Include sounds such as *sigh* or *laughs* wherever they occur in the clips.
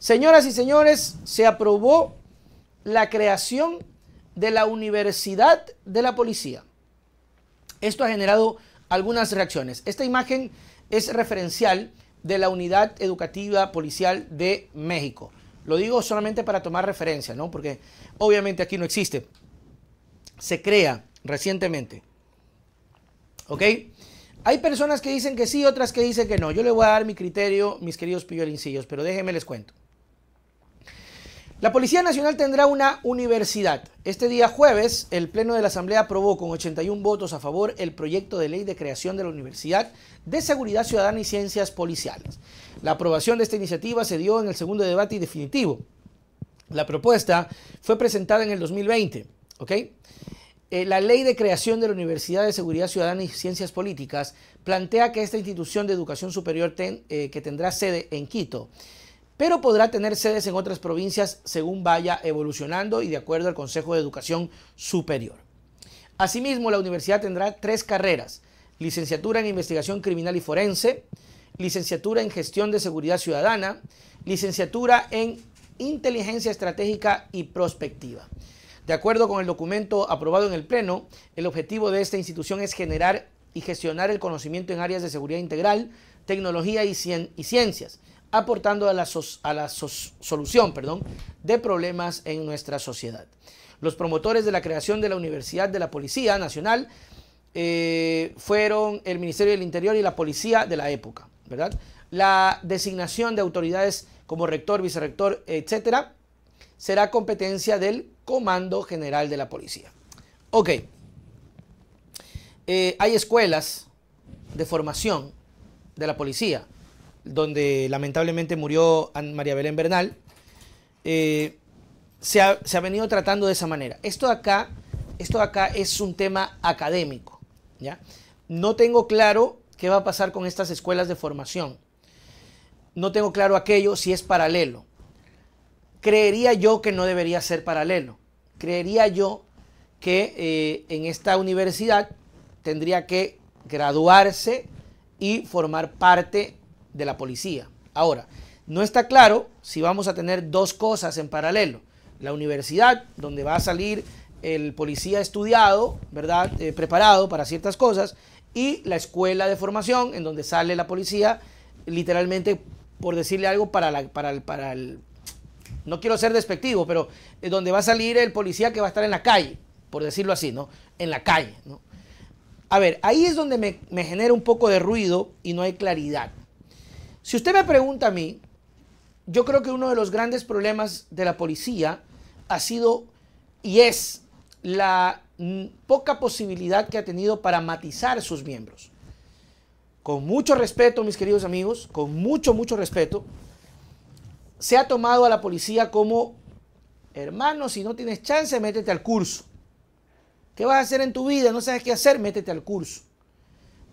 Señoras y señores, se aprobó la creación de la Universidad de la Policía. Esto ha generado algunas reacciones. Esta imagen es referencial de la Unidad Educativa Policial de México. Lo digo solamente para tomar referencia, ¿no? Porque obviamente aquí no existe. Se crea recientemente. ¿Ok? Hay personas que dicen que sí, otras que dicen que no. Yo le voy a dar mi criterio, mis queridos pillolincillos, pero déjenme les cuento. La Policía Nacional tendrá una universidad. Este día jueves, el Pleno de la Asamblea aprobó con 81 votos a favor el proyecto de ley de creación de la Universidad de Seguridad Ciudadana y Ciencias Policiales. La aprobación de esta iniciativa se dio en el segundo debate y definitivo. La propuesta fue presentada en el 2020. Eh, la ley de creación de la Universidad de Seguridad Ciudadana y Ciencias Políticas plantea que esta institución de educación superior eh, que tendrá sede en Quito pero podrá tener sedes en otras provincias según vaya evolucionando y de acuerdo al Consejo de Educación Superior. Asimismo, la universidad tendrá tres carreras, licenciatura en investigación criminal y forense, licenciatura en gestión de seguridad ciudadana, licenciatura en inteligencia estratégica y prospectiva. De acuerdo con el documento aprobado en el Pleno, el objetivo de esta institución es generar y gestionar el conocimiento en áreas de seguridad integral, tecnología y, y ciencias, aportando a la, solución de problemas en nuestra sociedad. Los promotores de la creación de la Universidad de la Policía Nacional eh, fueron el Ministerio del Interior y la Policía de la época, ¿verdad? La designación de autoridades como rector, vicerrector, etcétera, será competencia del Comando General de la Policía. Ok. Eh, hay escuelas de formación de la policía donde lamentablemente murió María Belén Bernal, eh, se, ha, venido tratando de esa manera. Esto acá, esto acá es un tema académico. No tengo claro qué va a pasar con estas escuelas de formación. No tengo claro aquello si es paralelo. Creería yo que no debería ser paralelo. Creería yo que eh, en esta universidad tendría que graduarse y formar parte de la policía. Ahora, no está claro si vamos a tener dos cosas en paralelo. La universidad, donde va a salir el policía estudiado, ¿verdad? Eh, preparado para ciertas cosas, y la escuela de formación, en donde sale la policía, literalmente, por decirle algo, para, la, para, el, para el... No quiero ser despectivo, pero es eh, donde va a salir el policía que va a estar en la calle, por decirlo así, ¿no? En la calle, ¿no? A ver, ahí es donde me genera un poco de ruido y no hay claridad. Si usted me pregunta a mí, yo creo que uno de los grandes problemas de la policía ha sido y es la poca posibilidad que ha tenido para matizar sus miembros. Con mucho respeto, mis queridos amigos, con mucho, mucho respeto, se ha tomado a la policía como, hermano, si no tienes chance, métete al curso. ¿Qué vas a hacer en tu vida? No sabes qué hacer, métete al curso.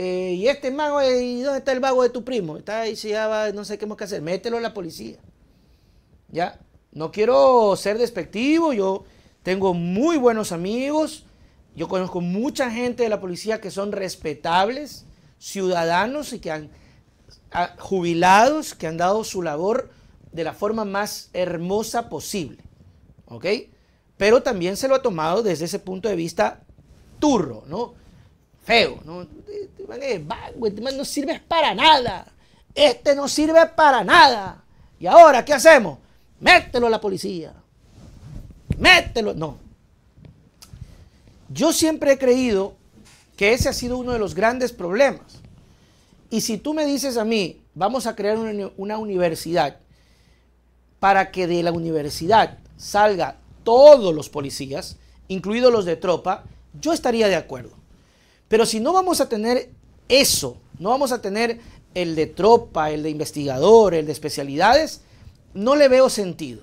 Eh, y este mago, eh, ¿y dónde está el vago de tu primo? Está ahí, si ya no sé qué hemos que hacer. Mételo a la policía. ¿Ya? No quiero ser despectivo, yo tengo muy buenos amigos, yo conozco mucha gente de la policía que son respetables, ciudadanos y que han jubilados, que han dado su labor de la forma más hermosa posible. ¿Ok? Pero también se lo ha tomado desde ese punto de vista turro, ¿no? feo, ¿no? Este este no sirve para nada. Este no sirve para nada. Y ahora, ¿qué hacemos? Mételo a la policía. Mételo. No. Yo siempre he creído que ese ha sido uno de los grandes problemas. Y si tú me dices a mí, vamos a crear una universidad para que de la universidad salga todos los policías, incluidos los de tropa, yo estaría de acuerdo. Pero si no vamos a tener eso, no vamos a tener el de tropa, el de investigador, el de especialidades, no le veo sentido.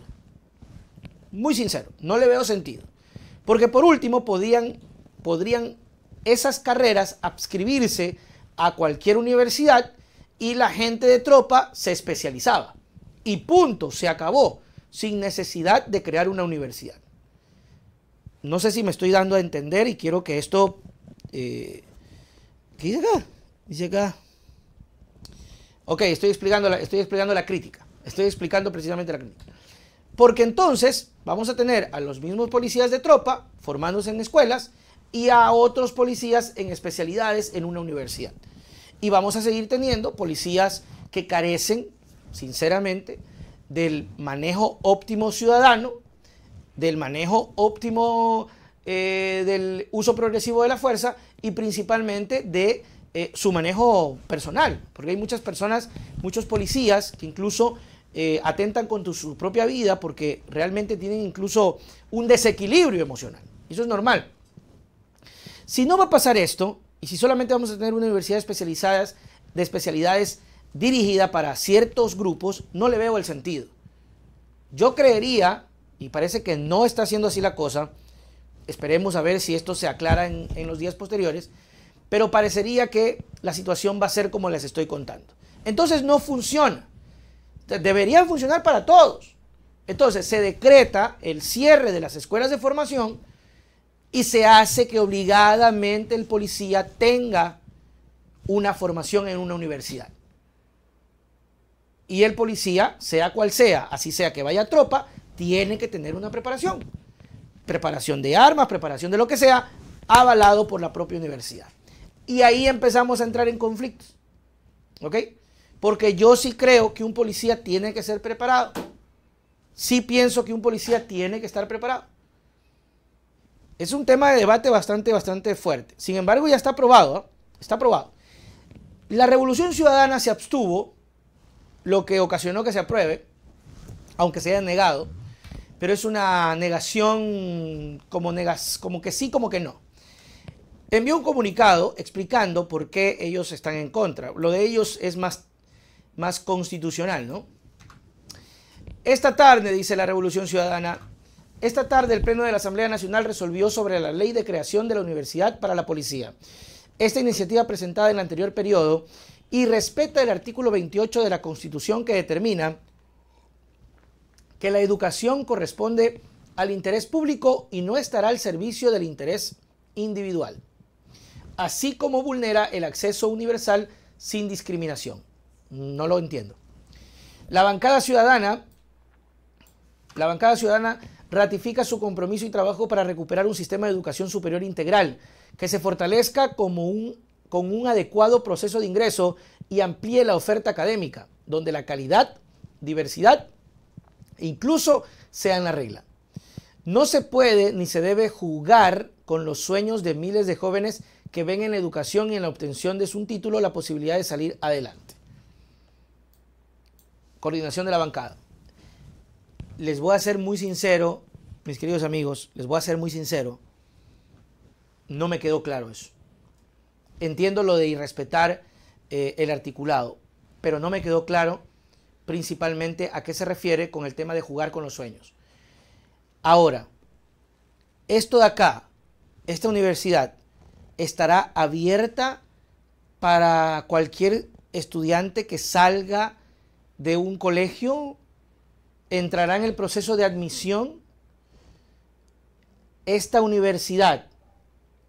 Muy sincero, no le veo sentido. Porque por último podían, podrían esas carreras adscribirse a cualquier universidad y la gente de tropa se especializaba. Y punto, se acabó, sin necesidad de crear una universidad. No sé si me estoy dando a entender y quiero que esto eh, ¿qué dice acá? Dice acá. Ok, estoy explicando, la, estoy explicando la crítica. Estoy explicando precisamente la crítica. Porque entonces vamos a tener a los mismos policías de tropa formándose en escuelas y a otros policías en especialidades en una universidad. Y vamos a seguir teniendo policías que carecen, sinceramente, del manejo óptimo ciudadano, del manejo óptimo eh, del uso progresivo de la fuerza y principalmente de eh, su manejo personal, porque hay muchas personas, muchos policías que incluso eh, atentan con su propia vida porque realmente tienen incluso un desequilibrio emocional. Eso es normal. Si no va a pasar esto, y si solamente vamos a tener una universidad especializada, de especialidades dirigida para ciertos grupos, no le veo el sentido. Yo creería, y parece que no está haciendo así la cosa, Esperemos a ver si esto se aclara en, los días posteriores, pero parecería que la situación va a ser como les estoy contando. Entonces no funciona. Deberían funcionar para todos. Entonces se decreta el cierre de las escuelas de formación y se hace que obligadamente el policía tenga una formación en una universidad. Y el policía, sea cual sea, así sea que vaya tropa, tiene que tener una preparación preparación de armas, preparación de lo que sea, avalado por la propia universidad. Y ahí empezamos a entrar en conflictos. ¿Ok? Porque yo sí creo que un policía tiene que ser preparado. Sí pienso que un policía tiene que estar preparado. Es un tema de debate bastante, bastante fuerte. Sin embargo, ya está aprobado. ¿eh? Está aprobado. La Revolución Ciudadana se abstuvo, lo que ocasionó que se apruebe, aunque se haya negado pero es una negación como, que sí, como que no. Envió un comunicado explicando por qué ellos están en contra. Lo de ellos es más, más constitucional, ¿no? Esta tarde, dice la Revolución Ciudadana, esta tarde el Pleno de la Asamblea Nacional resolvió sobre la ley de creación de la Universidad para la Policía. Esta iniciativa presentada en el anterior periodo y respeta el artículo 28 de la Constitución que determina que la educación corresponde al interés público y no estará al servicio del interés individual, así como vulnera el acceso universal sin discriminación. No lo entiendo. La bancada ciudadana, la bancada ciudadana ratifica su compromiso y trabajo para recuperar un sistema de educación superior integral que se fortalezca como un, con un adecuado proceso de ingreso y amplíe la oferta académica, donde la calidad, diversidad Incluso sea en la regla. No se puede ni se debe jugar con los sueños de miles de jóvenes que ven en la educación y en la obtención de su título la posibilidad de salir adelante. Coordinación de la bancada. Les voy a ser muy sincero, mis queridos amigos, les voy a ser muy sincero. No me quedó claro eso. Entiendo lo de irrespetar eh, el articulado, pero no me quedó claro principalmente a qué se refiere con el tema de jugar con los sueños. Ahora, esto de acá, esta universidad, estará abierta para cualquier estudiante que salga de un colegio, entrará en el proceso de admisión. Esta universidad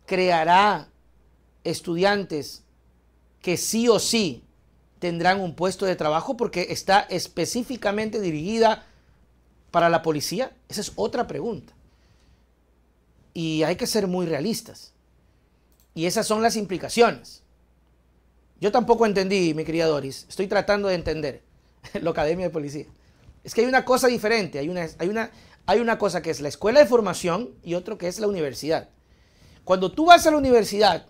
creará estudiantes que sí o sí tendrán un puesto de trabajo porque está específicamente dirigida para la policía? Esa es otra pregunta. Y hay que ser muy realistas. Y esas son las implicaciones. Yo tampoco entendí, mi querida Doris. Estoy tratando de entender la *laughs* Academia de Policía. Es que hay una cosa diferente. Hay una, hay, una, hay una cosa que es la escuela de formación y otro que es la universidad. Cuando tú vas a la universidad,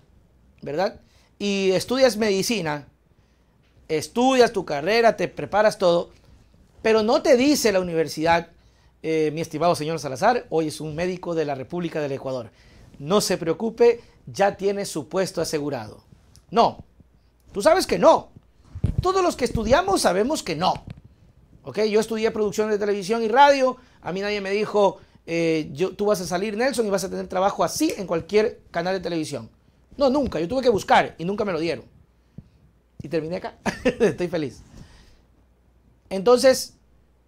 ¿verdad? Y estudias medicina, estudias tu carrera, te preparas todo, pero no te dice la universidad, eh, mi estimado señor Salazar, hoy es un médico de la República del Ecuador. No se preocupe, ya tiene su puesto asegurado. No, tú sabes que no. Todos los que estudiamos sabemos que no. ¿Ok? Yo estudié producción de televisión y radio, a mí nadie me dijo, eh, yo, tú vas a salir Nelson y vas a tener trabajo así en cualquier canal de televisión. No, nunca, yo tuve que buscar y nunca me lo dieron y terminé acá. *laughs* Estoy feliz. Entonces,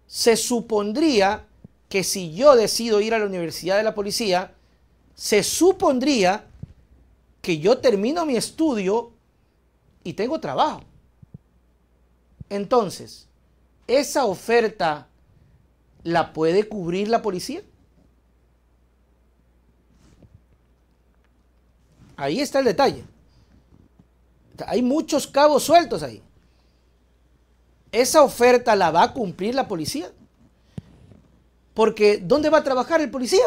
se supondría que si yo decido ir a la Universidad de la Policía, se supondría que yo termino mi estudio y tengo trabajo. Entonces, ¿esa oferta la puede cubrir la policía? Ahí está el detalle. Hay muchos cabos sueltos ahí. ¿Esa oferta la va a cumplir la policía? Porque ¿dónde va a trabajar el policía?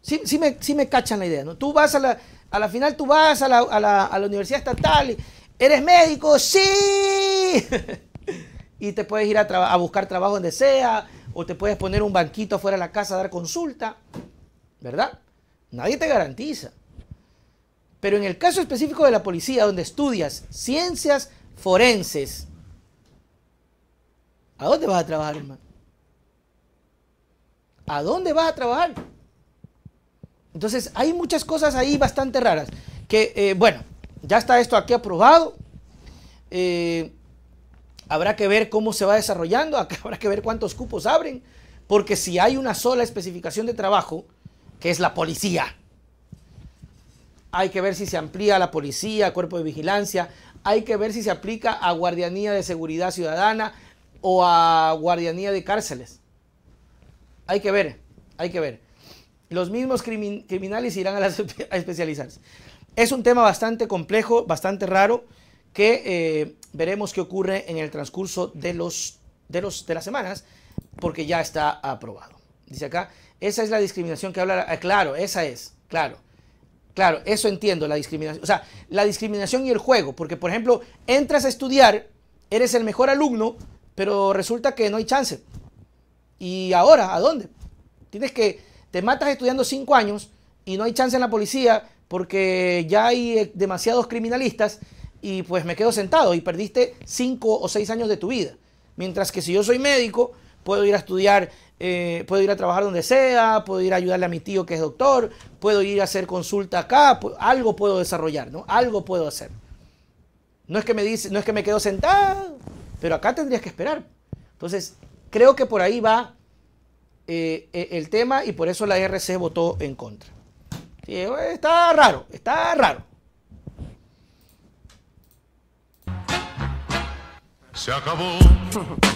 Sí, me, cachan la idea, ¿no? Tú vas a la, final, tú vas a la, universidad estatal, y, ¿eres médico? Sí. *laughs* y te puedes ir a, a buscar trabajo donde sea, o te puedes poner un banquito afuera de la casa a dar consulta, ¿verdad? Nadie te garantiza. Pero en el caso específico de la policía, donde estudias ciencias forenses, ¿a dónde vas a trabajar, hermano? ¿A dónde vas a trabajar? Entonces, hay muchas cosas ahí bastante raras. Que, eh, bueno, ya está esto aquí aprobado. Eh, habrá que ver cómo se va desarrollando, *laughs* habrá que ver cuántos cupos abren, porque si hay una sola especificación de trabajo, que es la policía, hay que ver si se amplía la policía, cuerpo de vigilancia, hay que ver si se aplica a guardianía de seguridad ciudadana o a guardianía de cárceles. Hay que ver, hay que ver. Los mismos criminales irán *laughs* a, especializarse. Es un tema bastante complejo, bastante raro, que eh, veremos qué ocurre en el transcurso de, los, las semanas, porque ya está aprobado. Dice acá, esa es la discriminación que habla... Ah, claro, esa es, claro. Claro, eso entiendo, la discriminación. O sea, la discriminación y el juego, porque por ejemplo, entras a estudiar, eres el mejor alumno, pero resulta que no hay chance. ¿Y ahora? ¿A dónde? Tienes que, te matas estudiando cinco años y no hay chance en la policía porque ya hay eh, demasiados criminalistas y pues me quedo sentado y perdiste cinco o seis años de tu vida. Mientras que si yo soy médico, puedo ir a estudiar, eh, puedo ir a trabajar donde sea, puedo ir a ayudarle a mi tío que es doctor, puedo ir a hacer consulta acá, algo puedo desarrollar, ¿no? Algo puedo hacer. No es que me dice, no es que me quedo sentado, pero acá tendrías que esperar. Entonces, creo que por ahí va eh, e-, el tema y por eso la RC votó en contra. Eh, está raro, está raro. Se acabó. *laughs*